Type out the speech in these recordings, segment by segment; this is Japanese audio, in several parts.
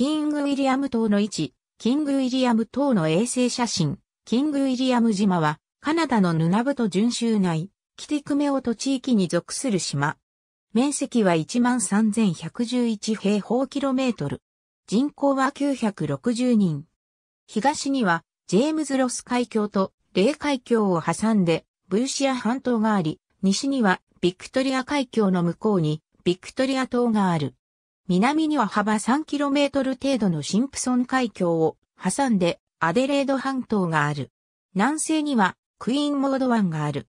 キングウィリアム島の位置、キングウィリアム島の衛星写真、キングウィリアム島は、カナダのヌナブト巡州内、キティクメオト地域に属する島。面積は13,111平方キロメートル。人口は960人。東には、ジェームズ・ロス海峡と、レ海峡を挟んで、ブーシア半島があり、西には、ビクトリア海峡の向こうに、ビクトリア島がある。南には幅 3km 程度のシンプソン海峡を挟んでアデレード半島がある。南西にはクイーンモード湾がある。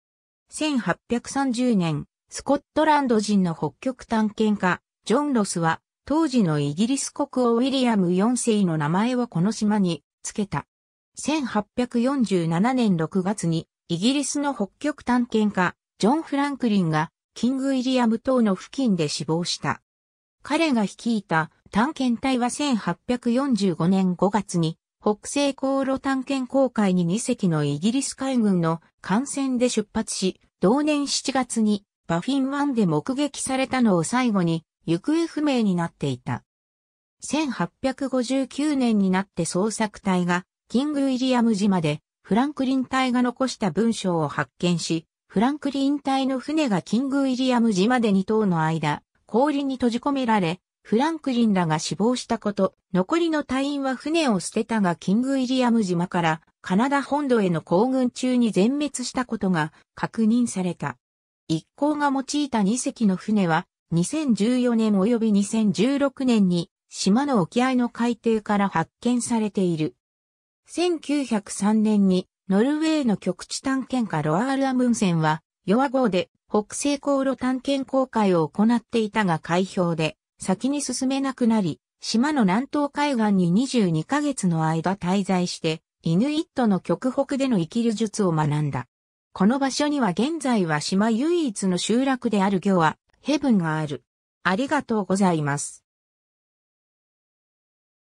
1830年、スコットランド人の北極探検家、ジョン・ロスは、当時のイギリス国王ウィリアム4世の名前をこの島に付けた。1847年6月に、イギリスの北極探検家、ジョン・フランクリンが、キング・ウィリアム島の付近で死亡した。彼が率いた探検隊は1845年5月に北西航路探検航海に2隻のイギリス海軍の艦船で出発し、同年7月にバフィン湾で目撃されたのを最後に行方不明になっていた。1859年になって捜索隊がキング・ウィリアム島でフランクリン隊が残した文章を発見し、フランクリン隊の船がキング・ウィリアム島まで2島の間、氷に閉じ込められ、フランクリンらが死亡したこと、残りの隊員は船を捨てたがキング・イリアム島からカナダ本土への行軍中に全滅したことが確認された。一行が用いた2隻の船は2014年及び2016年に島の沖合の海底から発見されている。1903年にノルウェーの局地探検家ロアール・アムンセンは弱号で北西航路探検航海を行っていたが海氷で先に進めなくなり、島の南東海岸に22ヶ月の間滞在して、イヌイットの極北での生きる術を学んだ。この場所には現在は島唯一の集落である行は、ヘブンがある。ありがとうございます。